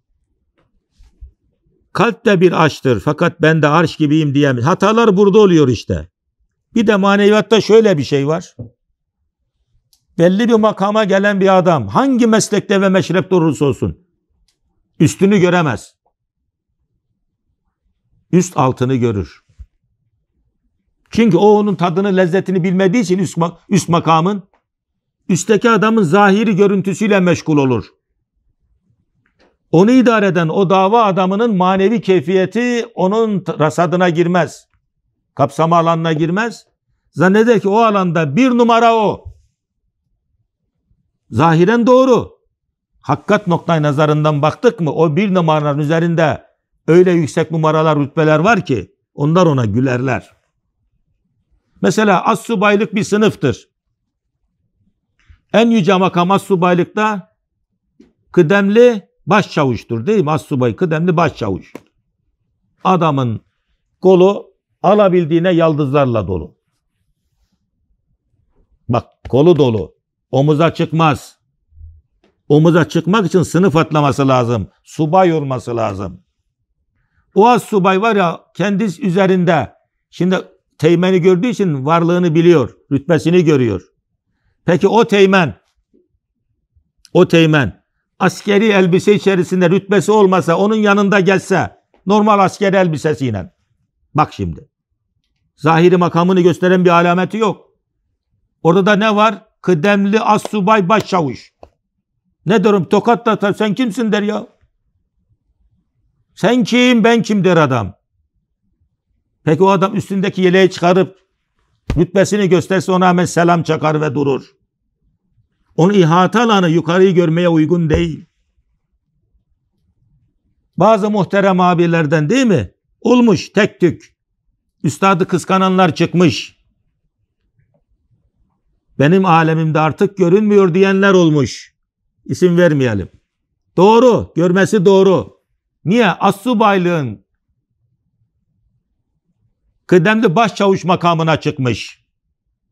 Kalp de bir açtır fakat ben de arş gibiyim diyemez. Hatalar burada oluyor işte. Bir de maneviyatta şöyle bir şey var. Belli bir makama gelen bir adam hangi meslekte ve meşrepte olursa olsun üstünü göremez. Üst altını görür. Çünkü o onun tadını, lezzetini bilmediği için üst, üst makamın üstteki adamın zahiri görüntüsüyle meşgul olur. Onu idare eden o dava adamının manevi keyfiyeti onun rasadına girmez. Kapsama alanına girmez. Zanneder ki o alanda bir numara o. Zahiren doğru. Hakkat noktayı nazarından baktık mı o bir numaranın üzerinde öyle yüksek numaralar rütbeler var ki onlar ona gülerler. Mesela az subaylık bir sınıftır. En yüce makam az subaylıkta kıdemli Başçavuştur değil mi? Assubay kıdemli başçavuş. Adamın kolu alabildiğine yaldızlarla dolu. Bak kolu dolu. Omuza çıkmaz. Omuza çıkmak için sınıf atlaması lazım. Subay olması lazım. O az subay var ya kendisi üzerinde. Şimdi teğmeni gördüğü için varlığını biliyor. Rütbesini görüyor. Peki o teğmen o teğmen askeri elbise içerisinde rütbesi olmasa onun yanında gelse normal askeri elbisesiyle. Bak şimdi. Zahiri makamını gösteren bir alameti yok. Orada da ne var? Kıdemli as subay başçavuş. Ne derim tokatla sen kimsin der ya. Sen kim ben kim der adam. Peki o adam üstündeki yeleği çıkarıp rütbesini gösterse ona hemen selam çakar ve durur. Onu ihata alanı yukarıyı görmeye uygun değil. Bazı muhterem abilerden değil mi? Olmuş tek tük. Üstadı kıskananlar çıkmış. Benim alemimde artık görünmüyor diyenler olmuş. İsim vermeyelim. Doğru, görmesi doğru. Niye? Assubaylığın kıdemli başçavuş makamına çıkmış.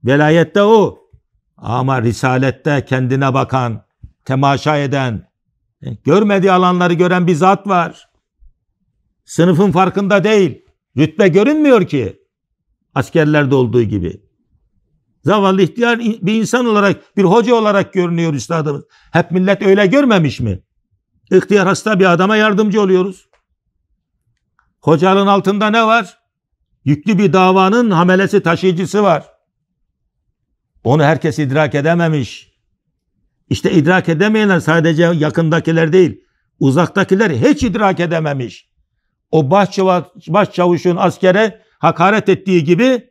Velayette o. Ama risalette kendine bakan, temaşa eden, e, görmediği alanları gören bir zat var. Sınıfın farkında değil. Rütbe görünmüyor ki. Askerlerde olduğu gibi. Zavallı ihtiyar bir insan olarak, bir hoca olarak görünüyor üstadımız. Hep millet öyle görmemiş mi? İhtiyar hasta bir adama yardımcı oluyoruz. Hocalığın altında ne var? Yüklü bir davanın hamelesi taşıyıcısı var. Onu herkes idrak edememiş. İşte idrak edemeyenler sadece yakındakiler değil, uzaktakiler hiç idrak edememiş. O başçavuşun askere hakaret ettiği gibi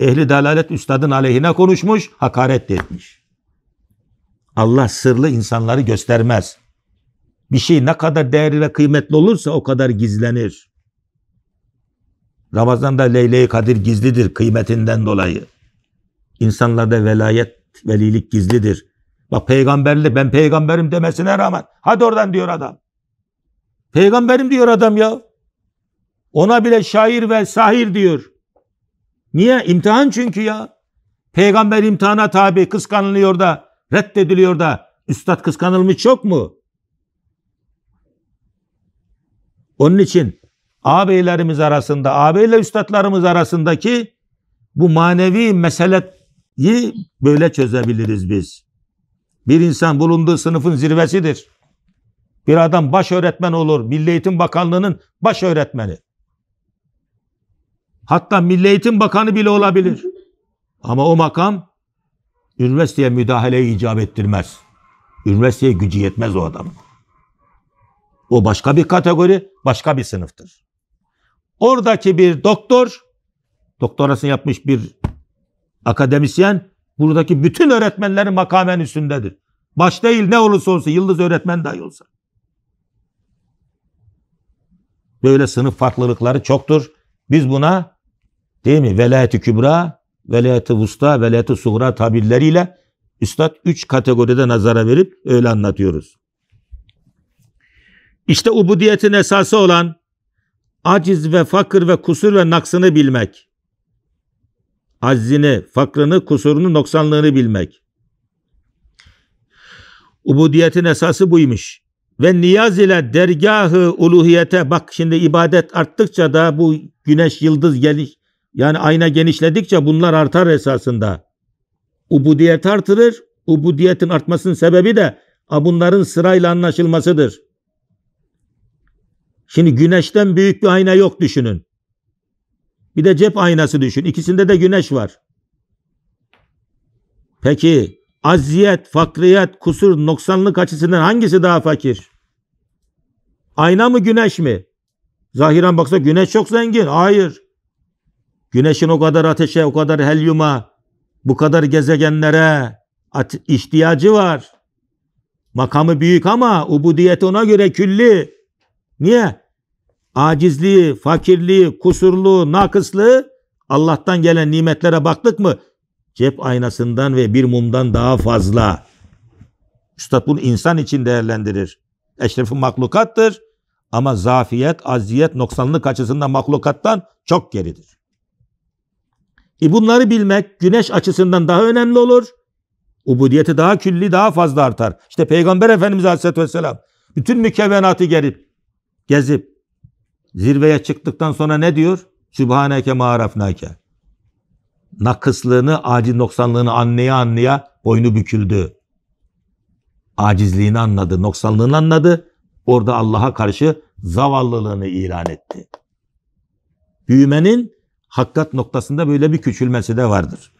ehli dalalet üstadın aleyhine konuşmuş, hakaret etmiş. Allah sırlı insanları göstermez. Bir şey ne kadar değerli ve kıymetli olursa o kadar gizlenir. Ramazan'da Leyle-i Kadir gizlidir kıymetinden dolayı. İnsanlarda velayet, velilik gizlidir. Bak peygamberli ben peygamberim demesine rağmen hadi oradan diyor adam. Peygamberim diyor adam ya. Ona bile şair ve sahir diyor. Niye? İmtihan çünkü ya. Peygamber imtihana tabi kıskanılıyor da reddediliyor da üstad kıskanılmış yok mu? Onun için ağabeylerimiz arasında, ağabeyle üstadlarımız arasındaki bu manevi meselet yi böyle çözebiliriz biz. Bir insan bulunduğu sınıfın zirvesidir. Bir adam baş öğretmen olur. Milli Eğitim Bakanlığı'nın baş öğretmeni. Hatta Milli Eğitim Bakanı bile olabilir. Ama o makam üniversiteye müdahaleyi icap ettirmez. Üniversiteye gücü yetmez o adam. O başka bir kategori, başka bir sınıftır. Oradaki bir doktor, doktorasını yapmış bir Akademisyen buradaki bütün öğretmenlerin makamen üstündedir. Baş değil ne olursa olsun yıldız öğretmen dahi olsa. Böyle sınıf farklılıkları çoktur. Biz buna değil mi velayeti kübra, velayeti vusta, velayeti suğra tabirleriyle üstad üç kategoride nazara verip öyle anlatıyoruz. İşte ubudiyetin esası olan aciz ve fakir ve kusur ve naksını bilmek hazzini, fakrını, kusurunu, noksanlığını bilmek. Ubudiyetin esası buymuş. Ve niyaz ile dergahı uluhiyete bak şimdi ibadet arttıkça da bu güneş yıldız geliş yani ayna genişledikçe bunlar artar esasında. Ubudiyet artırır. Ubudiyetin artmasının sebebi de bunların sırayla anlaşılmasıdır. Şimdi güneşten büyük bir ayna yok düşünün. Bir de cep aynası düşün. İkisinde de güneş var. Peki aziyet, fakriyet, kusur, noksanlık açısından hangisi daha fakir? Ayna mı güneş mi? Zahiren baksa güneş çok zengin. Hayır. Güneşin o kadar ateşe, o kadar helyuma, bu kadar gezegenlere ihtiyacı var. Makamı büyük ama ubudiyet ona göre külli. Niye? acizliği, fakirliği, kusurluğu, nakıslığı Allah'tan gelen nimetlere baktık mı cep aynasından ve bir mumdan daha fazla. Üstad bunu insan için değerlendirir. Eşrefi maklukattır, ama zafiyet, aziyet, noksanlık açısından maklukattan çok geridir. E bunları bilmek güneş açısından daha önemli olur. Ubudiyeti daha külli, daha fazla artar. İşte Peygamber Efendimiz Aleyhisselatü Vesselam bütün mükevvenatı gerip, gezip, Zirveye çıktıktan sonra ne diyor? Sübhaneke ma'arafnake. Nakıslığını, acil noksanlığını anlaya anlaya boynu büküldü. Acizliğini anladı, noksanlığını anladı. Orada Allah'a karşı zavallılığını ilan etti. Büyümenin hakikat noktasında böyle bir küçülmesi de vardır.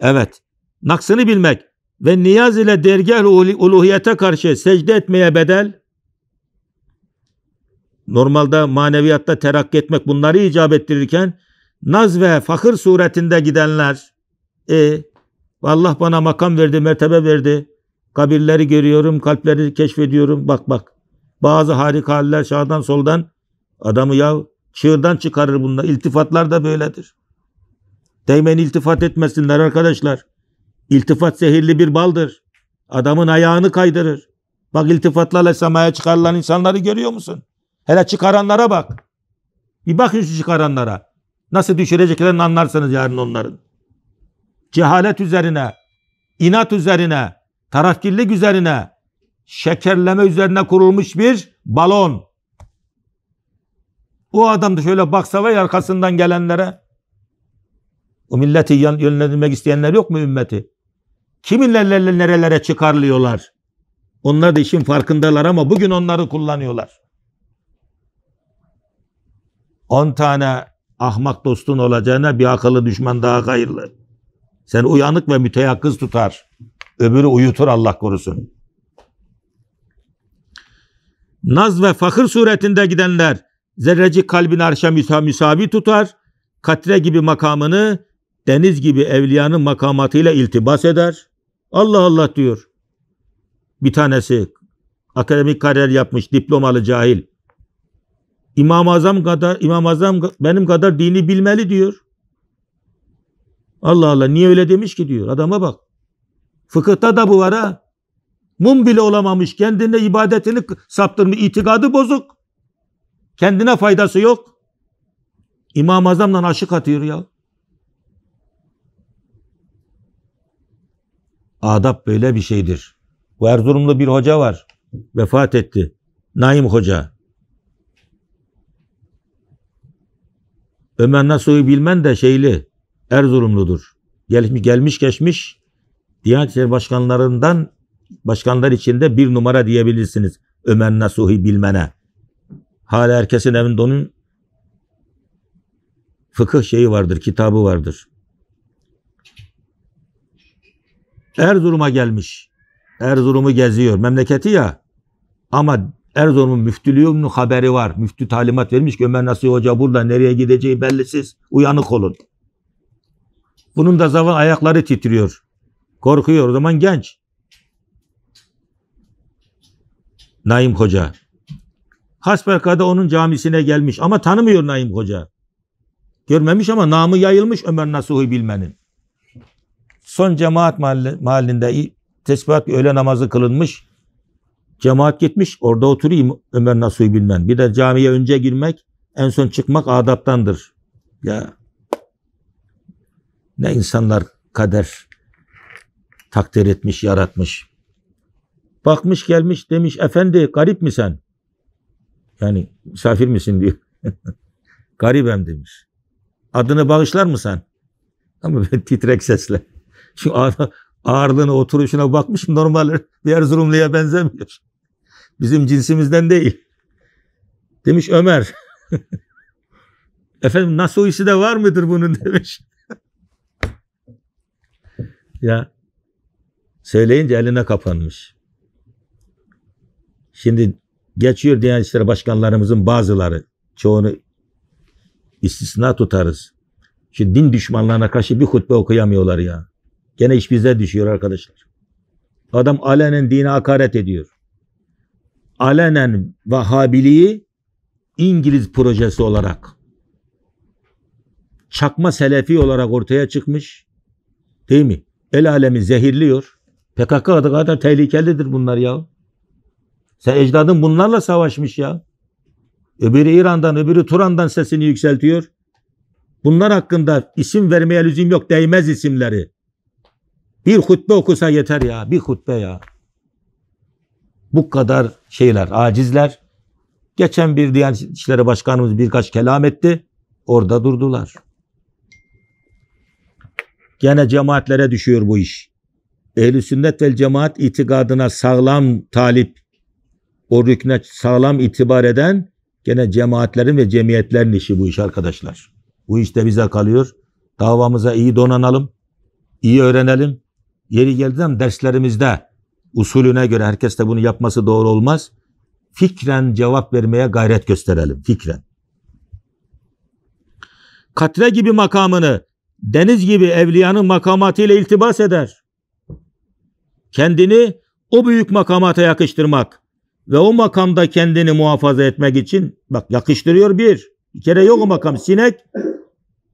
Evet, naksını bilmek ve niyaz ile dergah uluhiyete karşı secde etmeye bedel, normalde maneviyatta terakki etmek bunları icap ettirirken naz ve fakir suretinde gidenler e, Allah bana makam verdi, mertebe verdi. Kabirleri görüyorum, kalpleri keşfediyorum. Bak bak. Bazı harika haller sağdan soldan adamı ya çığırdan çıkarır bunlar. İltifatlar da böyledir. Değmen iltifat etmesinler arkadaşlar. İltifat zehirli bir baldır. Adamın ayağını kaydırır. Bak iltifatlarla semaya çıkarılan insanları görüyor musun? Hele çıkaranlara bak. Bir bakın şu çıkaranlara. Nasıl düşüreceklerini anlarsınız yarın onların. Cehalet üzerine, inat üzerine, tarafkirlik üzerine, şekerleme üzerine kurulmuş bir balon. O adam da şöyle baksa ve arkasından gelenlere. O milleti yönlendirmek isteyenler yok mu ümmeti? Kiminle nerelere çıkarlıyorlar? Onlar da işin farkındalar ama bugün onları kullanıyorlar. 10 tane ahmak dostun olacağına bir akıllı düşman daha hayırlı. Sen uyanık ve müteyakkız tutar. Öbürü uyutur Allah korusun. Naz ve fakir suretinde gidenler zerreci kalbin arşa müsavi tutar. Katre gibi makamını deniz gibi evliyanın makamatıyla iltibas eder. Allah Allah diyor. Bir tanesi akademik kariyer yapmış diplomalı cahil. İmam-ı Azam kadar, İmam Azam benim kadar dini bilmeli diyor. Allah Allah niye öyle demiş ki diyor. Adama bak. Fıkıhta da bu var ha. Mum bile olamamış. Kendine ibadetini saptırmış. itikadı bozuk. Kendine faydası yok. İmam-ı Azam'dan aşık atıyor ya. Adap böyle bir şeydir. Bu Erzurumlu bir hoca var. Vefat etti. Naim Hoca. Ömer Nasuh'u bilmen de şeyli, Erzurumludur. Gelmiş, gelmiş geçmiş Diyanet İşleri Başkanlarından başkanlar içinde bir numara diyebilirsiniz. Ömer Nasuh'u bilmene. Hala herkesin evinde onun fıkıh şeyi vardır, kitabı vardır. Erzurum'a gelmiş. Erzurum'u geziyor. Memleketi ya. Ama Erzurum'un müftülüğünün haberi var. Müftü talimat vermiş ki Ömer Nasuhi Hoca burada nereye gideceği bellisiz. Uyanık olun. Bunun da zaman ayakları titriyor. Korkuyor o zaman genç. Naim Hoca. Hasbelkade'de onun camisine gelmiş ama tanımıyor Naim Hoca. Görmemiş ama namı yayılmış Ömer Nasuhi Bilmen'in. Son cemaat mahalle, mahallinde tesbihat öğle namazı kılınmış. Cemaat gitmiş orada oturayım Ömer Nasuhi bilmem. Bir de camiye önce girmek en son çıkmak adaptandır. Ya ne insanlar kader takdir etmiş, yaratmış. Bakmış gelmiş demiş efendi garip mi sen? Yani misafir misin diyor. Garibem demiş. Adını bağışlar mı sen? Ama titrek sesle. Şu ağırlığına, oturuşuna bakmışım normal bir Erzurumlu'ya benzemiyor. Bizim cinsimizden değil. Demiş Ömer. Efendim nasıl Nasuisi de var mıdır bunun demiş. ya söyleyince eline kapanmış. Şimdi geçiyor Diyanet İşleri Başkanlarımızın bazıları. Çoğunu istisna tutarız. Şu din düşmanlarına karşı bir hutbe okuyamıyorlar ya. Gene iş bize düşüyor arkadaşlar. Adam alenen dine hakaret ediyor alenen Vahabiliği İngiliz projesi olarak çakma selefi olarak ortaya çıkmış. Değil mi? El alemi zehirliyor. PKK adı kadar tehlikelidir bunlar ya. Sen ecdadın bunlarla savaşmış ya. Öbürü İran'dan, öbürü Turan'dan sesini yükseltiyor. Bunlar hakkında isim vermeye lüzum yok. Değmez isimleri. Bir hutbe okusa yeter ya. Bir hutbe ya bu kadar şeyler acizler. Geçen bir Diyanet İşleri Başkanımız birkaç kelam etti. Orada durdular. Gene cemaatlere düşüyor bu iş. Ehl-i sünnet vel cemaat itikadına sağlam talip, o rükne sağlam itibar eden gene cemaatlerin ve cemiyetlerin işi bu iş arkadaşlar. Bu işte bize kalıyor. Davamıza iyi donanalım, iyi öğrenelim. Yeri geldiğinde derslerimizde usulüne göre herkes de bunu yapması doğru olmaz. Fikren cevap vermeye gayret gösterelim fikren. Katre gibi makamını deniz gibi evliyanın makamatıyla iltibas eder. Kendini o büyük makamata yakıştırmak ve o makamda kendini muhafaza etmek için bak yakıştırıyor bir. Bir kere yok o makam sinek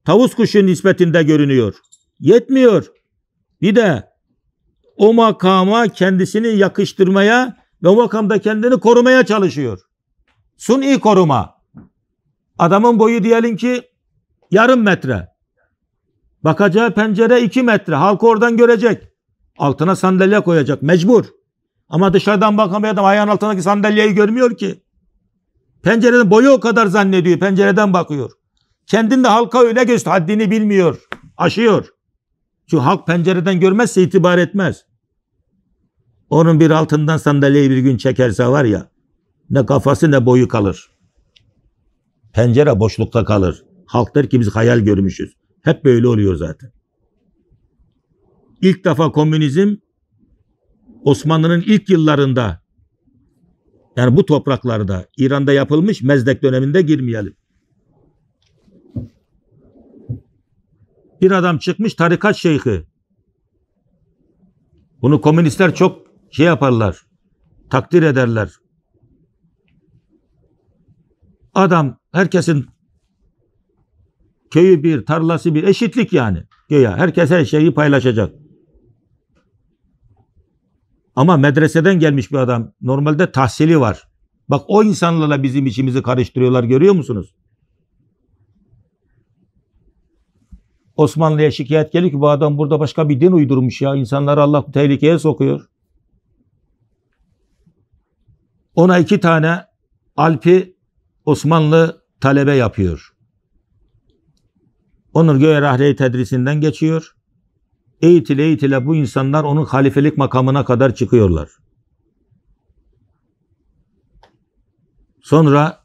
tavus kuşu nispetinde görünüyor. Yetmiyor. Bir de o makama kendisini yakıştırmaya ve o makamda kendini korumaya çalışıyor. Suni koruma. Adamın boyu diyelim ki yarım metre. Bakacağı pencere iki metre. Halkı oradan görecek. Altına sandalye koyacak. Mecbur. Ama dışarıdan bakan bir adam ayağın altındaki sandalyeyi görmüyor ki. Pencerenin boyu o kadar zannediyor. Pencereden bakıyor. Kendini de halka öyle göster. Haddini bilmiyor. Aşıyor. Şu halk pencereden görmezse itibar etmez. Onun bir altından sandalyeyi bir gün çekerse var ya ne kafası ne boyu kalır. Pencere boşlukta kalır. Halk der ki biz hayal görmüşüz. Hep böyle oluyor zaten. İlk defa komünizm Osmanlı'nın ilk yıllarında yani bu topraklarda İran'da yapılmış Mezdek döneminde girmeyelim. bir adam çıkmış tarikat şeyhi. Bunu komünistler çok şey yaparlar. Takdir ederler. Adam herkesin köyü bir, tarlası bir eşitlik yani. Güya herkes her şeyi paylaşacak. Ama medreseden gelmiş bir adam. Normalde tahsili var. Bak o insanlarla bizim içimizi karıştırıyorlar görüyor musunuz? Osmanlı'ya şikayet geliyor ki bu adam burada başka bir din uydurmuş ya. İnsanları Allah tehlikeye sokuyor. Ona iki tane Alpi Osmanlı talebe yapıyor. Onur Göğe Rahriye tedrisinden geçiyor. Eğitile eğitile bu insanlar onun halifelik makamına kadar çıkıyorlar. Sonra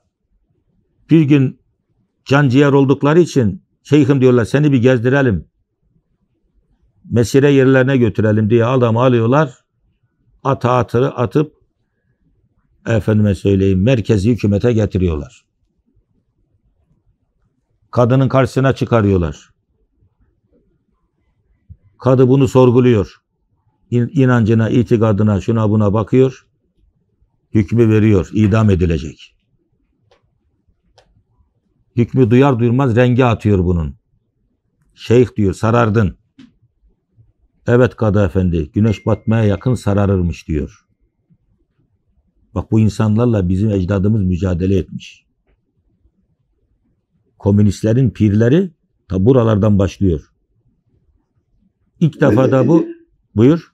bir gün can ciğer oldukları için Şeyhim diyorlar seni bir gezdirelim. Mesire yerlerine götürelim diye adamı alıyorlar. Ata atırı atıp efendime söyleyeyim merkezi hükümete getiriyorlar. Kadının karşısına çıkarıyorlar. Kadı bunu sorguluyor. İnancına, itikadına, şuna buna bakıyor. Hükmü veriyor. İdam edilecek. Hükmü duyar duymaz rengi atıyor bunun. Şeyh diyor sarardın. Evet Kadı Efendi güneş batmaya yakın sararırmış diyor. Bak bu insanlarla bizim ecdadımız mücadele etmiş. Komünistlerin pirleri ta buralardan başlıyor. İlk defa da bu buyur.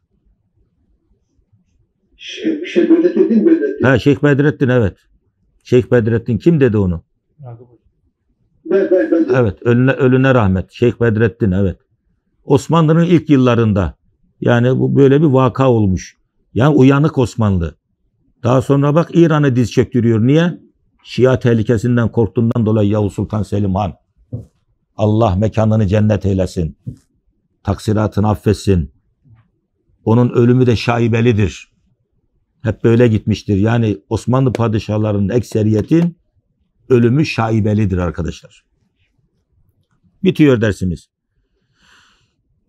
Şeyh, Şeyh Bedrettin Bedrettin. Ha Şeyh Bedrettin evet. Şeyh Bedrettin kim dedi onu? Ragıp Evet ölüne, ölüne rahmet. Şeyh Bedrettin evet. Osmanlı'nın ilk yıllarında yani bu böyle bir vaka olmuş. Yani uyanık Osmanlı. Daha sonra bak İran'ı diz çektiriyor. Niye? Şia tehlikesinden korktuğundan dolayı Yavuz Sultan Selim Han. Allah mekanını cennet eylesin. Taksiratını affetsin. Onun ölümü de şaibelidir. Hep böyle gitmiştir. Yani Osmanlı padişahlarının ekseriyetin ölümü şaibelidir arkadaşlar. Bitiyor dersimiz.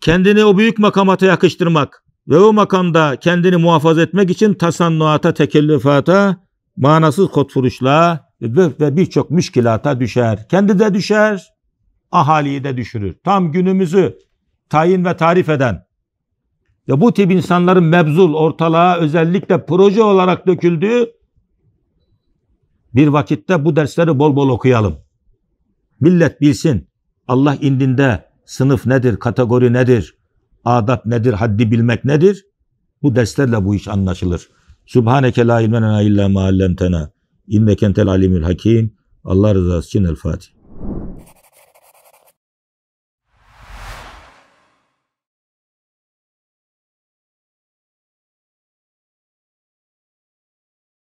Kendini o büyük makamata yakıştırmak ve o makamda kendini muhafaza etmek için tasannuata, tekellüfata, manasız kotfuruşla ve, ve birçok müşkilata düşer. Kendi de düşer, ahaliyi de düşürür. Tam günümüzü tayin ve tarif eden ve bu tip insanların mebzul ortalığa özellikle proje olarak döküldüğü bir vakitte bu dersleri bol bol okuyalım. Millet bilsin Allah indinde sınıf nedir, kategori nedir, adat nedir, haddi bilmek nedir? Bu derslerle bu iş anlaşılır. Subhaneke la ilmenena illa ma allemtena. alimül hakim. Allah rızası için el Fatiha.